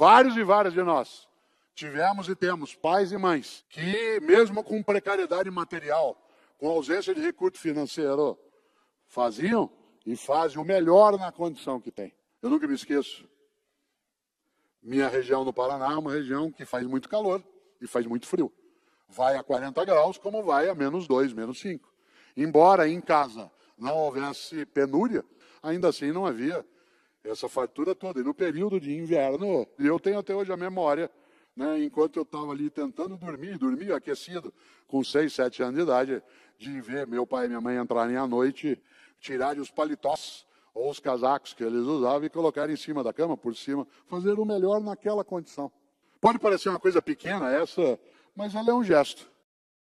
vários e vários de nós tivemos e temos pais e mães que, mesmo com precariedade material, com ausência de recurso financeiro, faziam e fazem o melhor na condição que tem. Eu nunca me esqueço. Minha região no Paraná é uma região que faz muito calor e faz muito frio. Vai a 40 graus, como vai a menos 2, menos 5. Embora em casa não houvesse penúria, ainda assim não havia essa fatura toda. E no período de inverno, eu tenho até hoje a memória, né, enquanto eu estava ali tentando dormir, dormir aquecido, com 6, 7 anos de idade, de ver meu pai e minha mãe entrarem à noite, tirarem os paletós ou os casacos que eles usavam e colocarem em cima da cama, por cima, fazer o melhor naquela condição. Pode parecer uma coisa pequena essa, mas ela é um gesto.